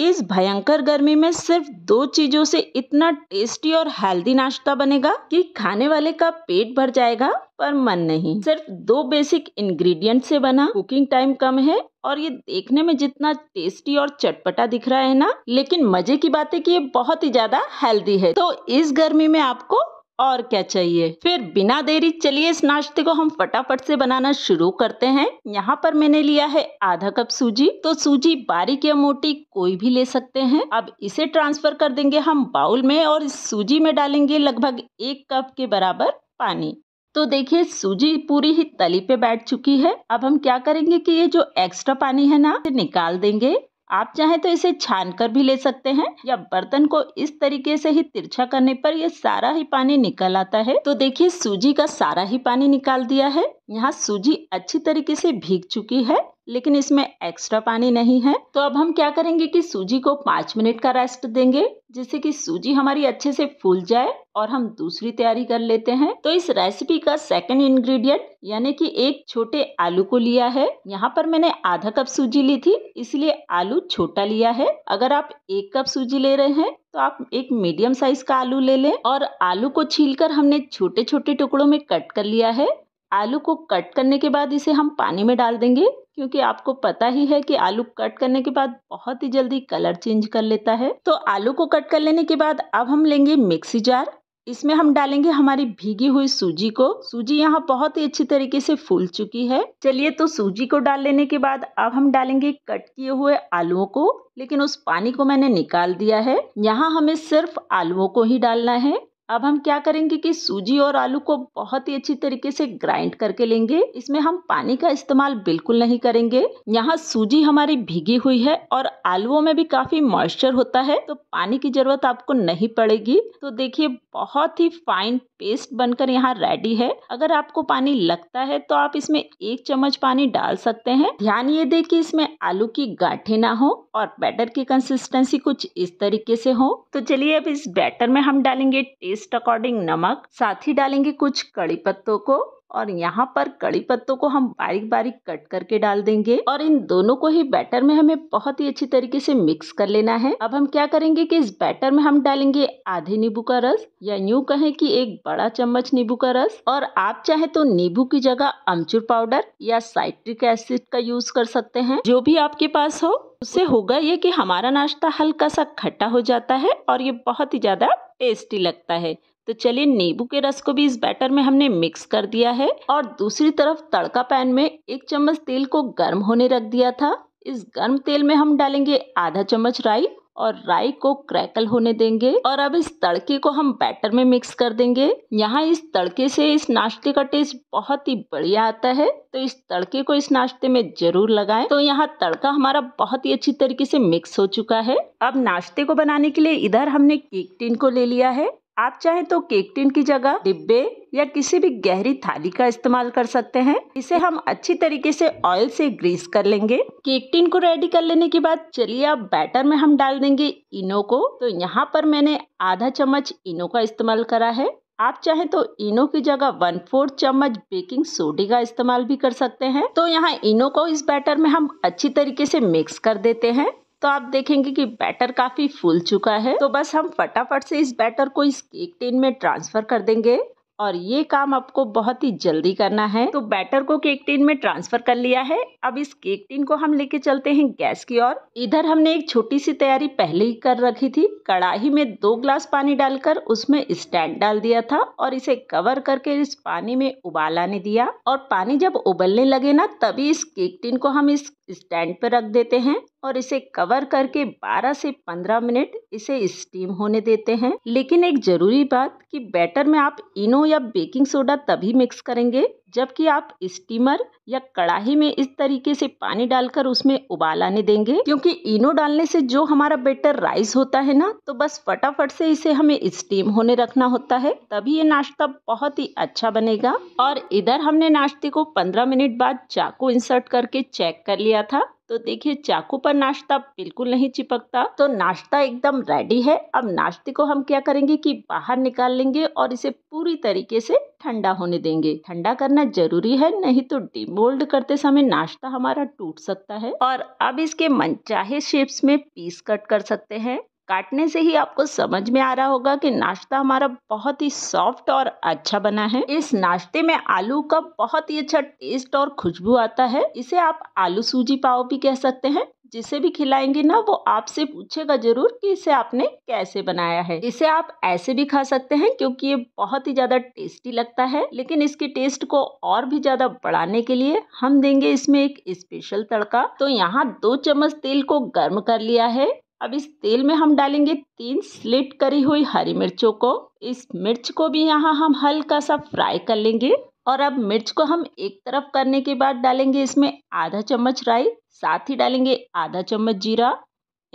इस भयंकर गर्मी में सिर्फ दो चीजों से इतना टेस्टी और हेल्दी नाश्ता बनेगा कि खाने वाले का पेट भर जाएगा पर मन नहीं सिर्फ दो बेसिक इंग्रेडिएंट से बना कुकिंग टाइम कम है और ये देखने में जितना टेस्टी और चटपटा दिख रहा है ना लेकिन मजे की बात है कि ये बहुत ही ज्यादा हेल्दी है तो इस गर्मी में आपको और क्या चाहिए फिर बिना देरी चलिए इस नाश्ते को हम फटाफट से बनाना शुरू करते हैं यहाँ पर मैंने लिया है आधा कप सूजी तो सूजी बारीक या मोटी कोई भी ले सकते हैं अब इसे ट्रांसफर कर देंगे हम बाउल में और इस सूजी में डालेंगे लगभग एक कप के बराबर पानी तो देखिए सूजी पूरी ही तली पे बैठ चुकी है अब हम क्या करेंगे कि ये जो एक्स्ट्रा पानी है ना निकाल देंगे आप चाहें तो इसे छान कर भी ले सकते हैं या बर्तन को इस तरीके से ही तिरछा करने पर यह सारा ही पानी निकल आता है तो देखिए सूजी का सारा ही पानी निकाल दिया है यहाँ सूजी अच्छी तरीके से भीग चुकी है लेकिन इसमें एक्स्ट्रा पानी नहीं है तो अब हम क्या करेंगे कि सूजी को पाँच मिनट का रेस्ट देंगे जिससे कि सूजी हमारी अच्छे से फूल जाए और हम दूसरी तैयारी कर लेते हैं तो इस रेसिपी का सेकंड इंग्रेडिएंट यानी कि एक छोटे आलू को लिया है यहाँ पर मैंने आधा कप सूजी ली थी इसलिए आलू छोटा लिया है अगर आप एक कप सूजी ले रहे हैं तो आप एक मीडियम साइज का आलू ले लें और आलू को छीलकर हमने छोटे छोटे टुकड़ों में कट कर लिया है आलू को कट करने के बाद इसे हम पानी में डाल देंगे क्योंकि आपको पता ही है कि आलू कट करने के बाद बहुत ही जल्दी कलर चेंज कर लेता है तो आलू को कट कर लेने के बाद अब हम लेंगे मिक्सी जार इसमें हम डालेंगे हमारी भीगी हुई सूजी को सूजी यहाँ बहुत ही अच्छी तरीके से फूल चुकी है चलिए तो सूजी को डाल लेने के बाद अब हम डालेंगे कट किए हुए आलुओं को लेकिन उस पानी को मैंने निकाल दिया है यहाँ हमें सिर्फ आलुओं को ही डालना है अब हम क्या करेंगे कि सूजी और आलू को बहुत ही अच्छी तरीके से ग्राइंड करके लेंगे इसमें हम पानी का इस्तेमाल बिल्कुल नहीं करेंगे यहाँ सूजी हमारी भीगी हुई है और आलुओं में भी काफी मॉइस्चर होता है तो पानी की जरूरत आपको नहीं पड़ेगी तो देखिए बहुत ही फाइन पेस्ट बनकर यहाँ रेडी है अगर आपको पानी लगता है तो आप इसमें एक चम्मच पानी डाल सकते हैं ध्यान ये दे कि इसमें आलू की गांठे ना हो और बैटर की कंसिस्टेंसी कुछ इस तरीके से हो तो चलिए अब इस बैटर में हम डालेंगे टेस्ट टेस्ट अकॉर्डिंग नमक साथ ही डालेंगे कुछ कड़ी पत्तों को और यहाँ पर कड़ी पत्तों को हम बारीक बारीक कट करके डाल देंगे और इन दोनों को ही बैटर में हमें बहुत ही अच्छी तरीके से मिक्स कर लेना है अब हम क्या करेंगे कि इस बैटर में हम डालेंगे आधे नींबू का रस या यूं कहें कि एक बड़ा चम्मच नींबू का रस और आप चाहे तो नींबू की जगह अमचूर पाउडर या साइट्रिक एसिड का यूज कर सकते हैं जो भी आपके पास हो उससे होगा ये कि हमारा नाश्ता हल्का सा खट्टा हो जाता है और ये बहुत ही ज्यादा टेस्टी लगता है तो चलिए नींबू के रस को भी इस बैटर में हमने मिक्स कर दिया है और दूसरी तरफ तड़का पैन में एक चम्मच तेल को गर्म होने रख दिया था इस गर्म तेल में हम डालेंगे आधा चम्मच राई और राई को क्रैकल होने देंगे और अब इस तड़के को हम बैटर में मिक्स कर देंगे यहाँ इस तड़के से इस नाश्ते का टेस्ट बहुत ही बढ़िया आता है तो इस तड़के को इस नाश्ते में जरूर लगाएं तो यहाँ तड़का हमारा बहुत ही अच्छी तरीके से मिक्स हो चुका है अब नाश्ते को बनाने के लिए इधर हमने केक टिन को ले लिया है आप चाहे तो केक टिन की जगह डिब्बे या किसी भी गहरी थाली का इस्तेमाल कर सकते हैं इसे हम अच्छी तरीके से ऑयल से ग्रीस कर लेंगे केक टिन को रेडी कर लेने के बाद चलिए अब बैटर में हम डाल देंगे इनो को तो यहाँ पर मैंने आधा चम्मच इनो का इस्तेमाल करा है आप चाहे तो इनो की जगह वन फोर्थ चम्मच बेकिंग सोडे का इस्तेमाल भी कर सकते हैं तो यहाँ इनो को इस बैटर में हम अच्छी तरीके से मिक्स कर देते हैं तो आप देखेंगे कि बैटर काफ़ी फूल चुका है तो बस हम फटाफट से इस बैटर को इस केक टिन में ट्रांसफ़र कर देंगे और ये काम आपको बहुत ही जल्दी करना है तो बैटर को केक टिन में ट्रांसफर कर लिया है अब इस केक टिन को हम लेके चलते हैं गैस की ओर इधर हमने एक छोटी सी तैयारी पहले ही कर रखी थी कड़ाही में दो ग्लास पानी डालकर उसमें स्टैंड डाल दिया था और इसे कवर करके इस पानी में उबाल आने दिया और पानी जब उबलने लगे ना तभी इस केक टिन को हम इस स्टैंड पर रख देते हैं और इसे कवर करके 12 से 15 मिनट इसे स्टीम होने देते हैं लेकिन एक ज़रूरी बात कि बैटर में आप इनो या बेकिंग सोडा तभी मिक्स करेंगे जबकि आप स्टीमर या कड़ाही में इस तरीके से पानी डालकर उसमें उबाल आने देंगे क्योंकि इनो डालने से जो हमारा बेटर राइस होता है ना तो बस फटाफट से इसे हमें स्टीम होने रखना होता है तभी ये नाश्ता बहुत ही अच्छा बनेगा और इधर हमने नाश्ते को पंद्रह मिनट बाद चाकू इंसर्ट करके चेक कर लिया था तो देखिए चाकू पर नाश्ता बिल्कुल नहीं चिपकता तो नाश्ता एकदम रेडी है अब नाश्ते को हम क्या करेंगे कि बाहर निकाल लेंगे और इसे पूरी तरीके से ठंडा होने देंगे ठंडा करना जरूरी है नहीं तो डिमोल्ड करते समय नाश्ता हमारा टूट सकता है और अब इसके मनचाहे शेप्स में पीस कट कर सकते हैं काटने से ही आपको समझ में आ रहा होगा कि नाश्ता हमारा बहुत ही सॉफ्ट और अच्छा बना है इस नाश्ते में आलू का बहुत ही अच्छा टेस्ट और खुशबू आता है इसे आप आलू सूजी पाव भी कह सकते हैं जिसे भी खिलाएंगे ना वो आपसे पूछेगा जरूर कि इसे आपने कैसे बनाया है इसे आप ऐसे भी खा सकते हैं क्योंकि ये बहुत ही ज़्यादा टेस्टी लगता है लेकिन इसके टेस्ट को और भी ज़्यादा बढ़ाने के लिए हम देंगे इसमें एक स्पेशल तड़का तो यहाँ दो चम्मच तेल को गर्म कर लिया है अब इस तेल में हम डालेंगे तीन स्लिट करी हुई हरी मिर्चों को इस मिर्च को भी यहाँ हम हल्का सा फ्राई कर लेंगे और अब मिर्च को हम एक तरफ करने के बाद डालेंगे इसमें आधा चम्मच राई साथ ही डालेंगे आधा चम्मच जीरा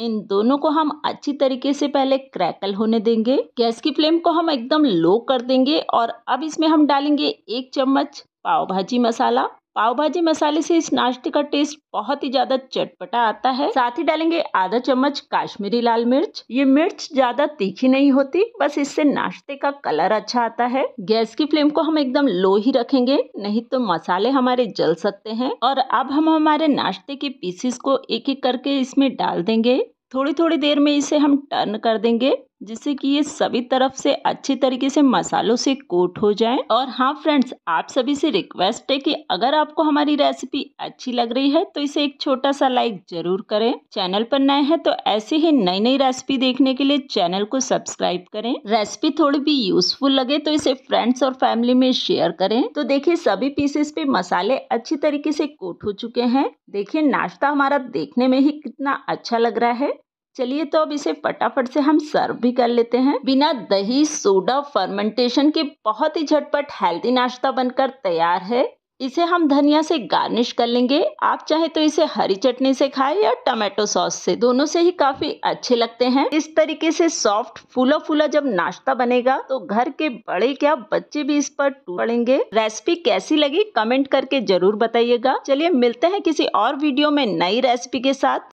इन दोनों को हम अच्छी तरीके से पहले क्रैकल होने देंगे गैस की फ्लेम को हम एकदम लो कर देंगे और अब इसमें हम डालेंगे एक चम्मच पाव भाजी मसाला पाव भाजी मसाले से इस नाश्ते का टेस्ट बहुत ही ज्यादा चटपटा आता है साथ ही डालेंगे आधा चम्मच काश्मीरी लाल मिर्च ये मिर्च ज्यादा तीखी नहीं होती बस इससे नाश्ते का कलर अच्छा आता है गैस की फ्लेम को हम एकदम लो ही रखेंगे नहीं तो मसाले हमारे जल सकते हैं और अब हम हमारे नाश्ते के पीसेस को एक एक करके इसमें डाल देंगे थोड़ी थोड़ी देर में इसे हम टर्न कर देंगे जिससे कि ये सभी तरफ से अच्छे तरीके से मसालों से कोट हो जाए और हाँ फ्रेंड्स आप सभी से रिक्वेस्ट है कि अगर आपको हमारी रेसिपी अच्छी लग रही है तो इसे एक छोटा सा लाइक जरूर करें चैनल पर नए हैं तो ऐसे ही नई नई रेसिपी देखने के लिए चैनल को सब्सक्राइब करें रेसिपी थोड़ी भी यूजफुल लगे तो इसे फ्रेंड्स और फैमिली में शेयर करें तो देखिये सभी पीसेस पे मसाले अच्छी तरीके से कोट हो चुके हैं देखिये नाश्ता हमारा देखने में ही कितना अच्छा लग रहा है चलिए तो अब इसे फटाफट से हम सर्व भी कर लेते हैं बिना दही सोडा फर्मेंटेशन के बहुत ही झटपट हेल्दी नाश्ता बनकर तैयार है इसे हम धनिया से गार्निश कर लेंगे आप चाहे तो इसे हरी चटनी से खाएं या टमाटो सॉस से दोनों से ही काफी अच्छे लगते हैं इस तरीके से सॉफ्ट फूला फूला जब नाश्ता बनेगा तो घर के बड़े क्या बच्चे भी इस पर टूटेंगे रेसिपी कैसी लगी कमेंट करके जरूर बताइएगा चलिए मिलते हैं किसी और वीडियो में नई रेसिपी के साथ